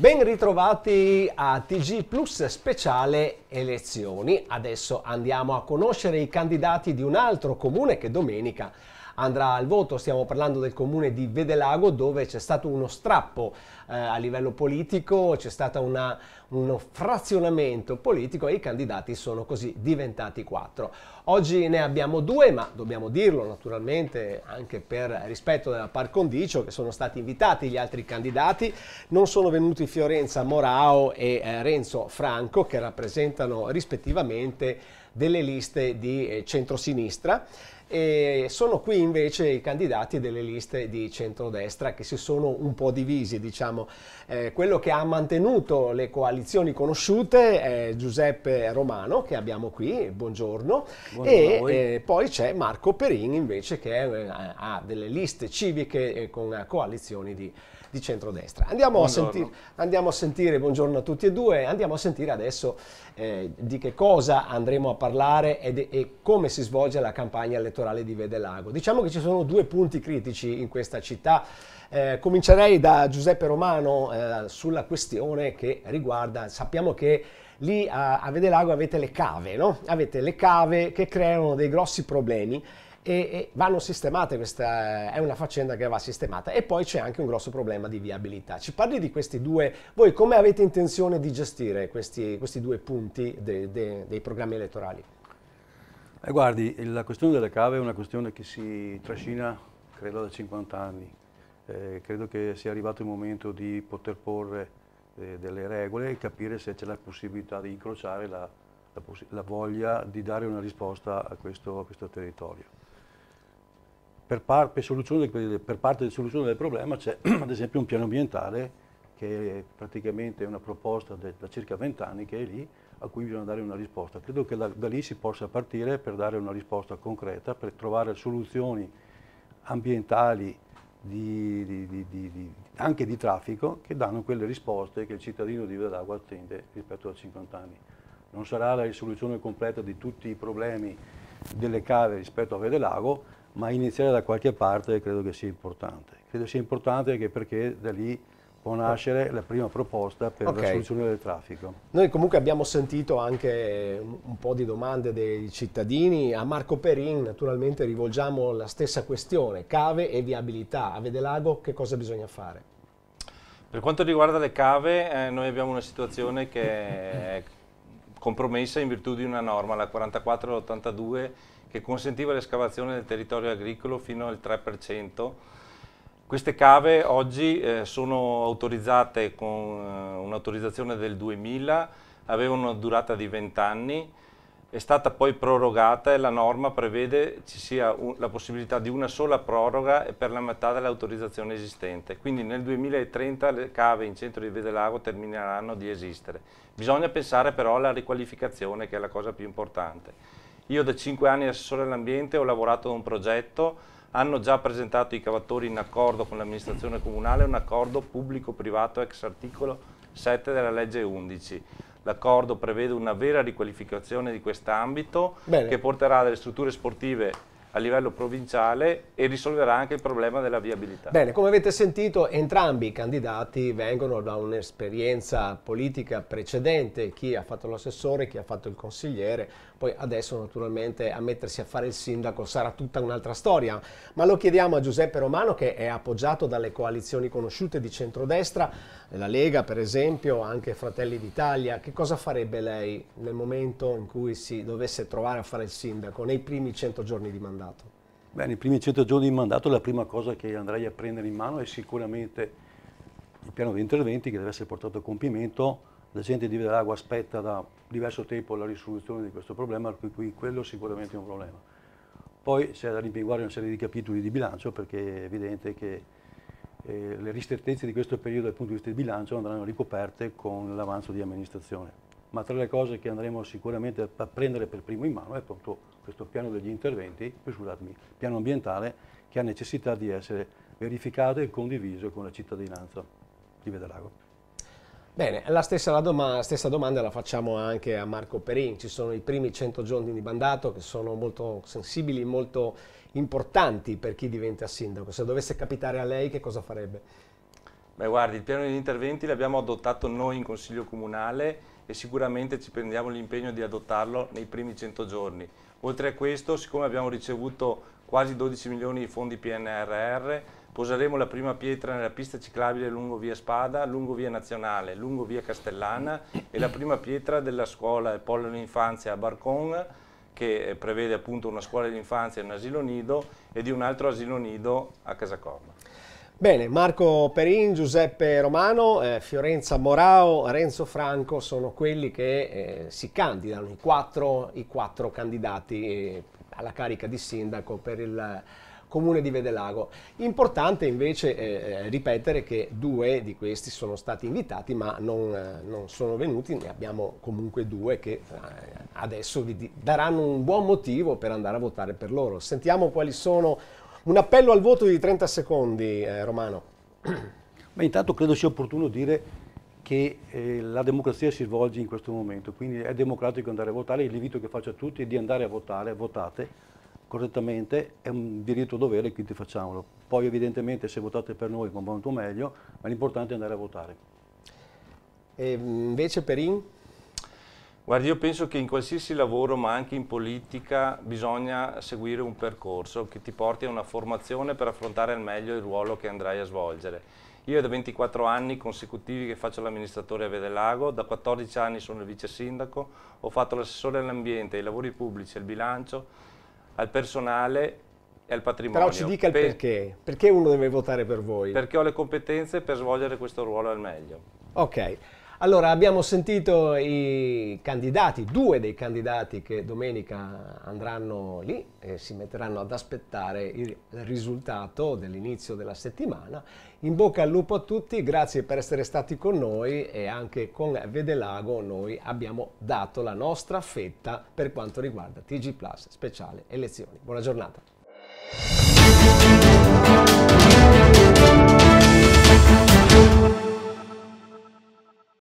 Ben ritrovati a TG Plus speciale elezioni. Adesso andiamo a conoscere i candidati di un altro comune che domenica andrà al voto. Stiamo parlando del comune di Vedelago dove c'è stato uno strappo eh, a livello politico, c'è stato una, uno frazionamento politico e i candidati sono così diventati quattro. Oggi ne abbiamo due, ma dobbiamo dirlo naturalmente anche per rispetto della par condicio che sono stati invitati gli altri candidati. Non sono venuti Fiorenza Morao e eh, Renzo Franco che rappresentano rispettivamente delle liste di eh, centrosinistra. E sono qui invece i candidati delle liste di centrodestra che si sono un po' divisi, diciamo. Eh, quello che ha mantenuto le coalizioni conosciute è Giuseppe Romano, che abbiamo qui, buongiorno, buongiorno e eh, poi c'è Marco Perin invece che eh, ha delle liste civiche eh, con coalizioni di di centrodestra. Andiamo a, sentir, andiamo a, sentire, buongiorno a tutti e due, andiamo a sentire adesso eh, di che cosa andremo a parlare ed, e come si svolge la campagna elettorale di Vedelago. Diciamo che ci sono due punti critici in questa città. Eh, comincerei da Giuseppe Romano eh, sulla questione che riguarda, sappiamo che lì a, a Vedelago avete le cave, no? Avete le cave che creano dei grossi problemi e, e vanno sistemate, questa eh, è una faccenda che va sistemata. E poi c'è anche un grosso problema di viabilità. Ci parli di questi due, voi come avete intenzione di gestire questi, questi due punti de, de, dei programmi elettorali? Eh, guardi, la questione delle cave è una questione che si trascina, credo, da 50 anni. Eh, credo che sia arrivato il momento di poter porre eh, delle regole e capire se c'è la possibilità di incrociare la, la, la, voglia di dare una risposta a questo, a questo territorio per, par per, per parte di soluzione del problema c'è ad esempio un piano ambientale che è praticamente una proposta da circa 20 anni che è lì, a cui bisogna dare una risposta. Credo che da, da, lì si possa partire per dare una risposta concreta, per trovare soluzioni ambientali di, di, di, anche di traffico che danno quelle risposte che il cittadino di Vedagua attende rispetto a 50 anni. Non sarà la risoluzione completa di tutti i problemi delle cave rispetto a Vedelago, ma iniziare da qualche parte credo che sia importante. Credo sia importante anche perché da lì può nascere la prima proposta per okay. la soluzione del traffico. Noi comunque abbiamo sentito anche un po' di domande dei cittadini, a Marco Perin naturalmente rivolgiamo la stessa questione, cave e viabilità, a Vedelago che cosa bisogna fare? Per quanto riguarda le cave eh, noi abbiamo una situazione che è compromessa in virtù di una norma, la 4482 che consentiva l'escavazione del territorio agricolo fino al 3%. Queste cave oggi eh, sono autorizzate con eh, un'autorizzazione del 2000, avevano una durata di 20 anni, è stata poi prorogata e la norma prevede ci sia un, la possibilità di una sola proroga per la metà dell'autorizzazione esistente. Quindi nel 2030 le cave in centro di Vedelago termineranno di esistere. Bisogna pensare però alla riqualificazione che è la cosa più importante. Io da 5 anni assessore all'ambiente ho lavorato ad un progetto, hanno già presentato i cavatori in accordo con l'amministrazione comunale un accordo pubblico-privato ex articolo 7 della legge 11. L'accordo prevede una vera riqualificazione di quest'ambito che porterà delle strutture sportive a livello provinciale e risolverà anche il problema della viabilità. Bene, come avete sentito entrambi i candidati vengono da un'esperienza politica precedente, chi ha fatto l'assessore, chi ha fatto il consigliere, poi adesso naturalmente a mettersi a fare il sindaco sarà tutta un'altra storia, ma lo chiediamo a Giuseppe Romano che è appoggiato dalle coalizioni conosciute di centrodestra, la Lega per esempio, anche Fratelli d'Italia, che cosa farebbe lei nel momento in cui si dovesse trovare a fare il sindaco nei primi 100 giorni di mandato? mandato? Beh, nei primi 100 giorni di mandato la prima cosa che andrei a prendere in mano è sicuramente il piano di interventi che deve essere portato a compimento. La gente di Vederago aspetta da diverso tempo la risoluzione di questo problema, per cui quello sicuramente è un problema. Poi c'è da rimpinguare una serie di capitoli di bilancio perché è evidente che eh, le ristrettezze di questo periodo dal punto di vista di bilancio andranno ricoperte con l'avanzo di amministrazione ma tra le cose che andremo sicuramente a prendere per primo in mano è appunto questo piano degli interventi, scusatemi, piano ambientale che ha necessità di essere verificato e condiviso con la cittadinanza di Vedalago. Bene, la stessa, la, doma la stessa, domanda la facciamo anche a Marco Perin. Ci sono i primi 100 giorni di mandato che sono molto sensibili, molto importanti per chi diventa sindaco. Se dovesse capitare a lei, che cosa farebbe? Beh, guardi, il piano degli interventi l'abbiamo adottato noi in Consiglio Comunale e sicuramente ci prendiamo l'impegno di adottarlo nei primi 100 giorni. Oltre a questo, siccome abbiamo ricevuto quasi 12 milioni di fondi PNRR, poseremo la prima pietra nella pista ciclabile lungo via Spada, lungo via Nazionale, lungo via Castellana e la prima pietra della scuola del Polo dell'Infanzia a Barcon che prevede appunto una scuola dell'infanzia e un asilo nido e di un altro asilo nido a Casacorba. Bene, Marco Perin, Giuseppe Romano, eh, Fiorenza Morao, Renzo Franco sono quelli che eh, si candidano, i quattro, i quattro candidati eh, alla carica di sindaco per il comune di Vedelago. Importante invece eh, eh, ripetere che due di questi sono stati invitati ma non, eh, non sono venuti, ne abbiamo comunque due che eh, adesso vi daranno un buon motivo per andare a votare per loro. Sentiamo quali sono un appello al voto di 30 secondi, eh, Romano. Ma intanto credo sia opportuno dire che eh, la democrazia si svolge in questo momento, quindi è democratico andare a votare, il invito che faccio a tutti è di andare a votare, votate correttamente, è un diritto dovere, quindi facciamolo. Poi evidentemente se votate per noi va molto meglio, ma l'importante è andare a votare. E mm, invece Perin? Guardi, io penso che in qualsiasi lavoro, ma anche in politica, bisogna seguire un percorso che ti porti a una formazione per affrontare al meglio il ruolo che andrai a svolgere. Io da 24 anni consecutivi che faccio l'amministratore a Vedelago, da 14 anni sono il vice sindaco, ho fatto l'assessore all'ambiente, ai lavori pubblici, al bilancio, al personale e al patrimonio. Però ci dica il Pe perché, perché uno deve votare per voi? Perché ho le competenze per svolgere questo ruolo al meglio. Ok. Allora, abbiamo sentito i candidati, due dei candidati che domenica andranno lì e si metteranno ad aspettare il risultato dell'inizio della settimana. In bocca al lupo a tutti, grazie per essere stati con noi e anche con Vedelago noi abbiamo dato la nostra fetta per quanto riguarda TG Plus speciale elezioni. Buona giornata.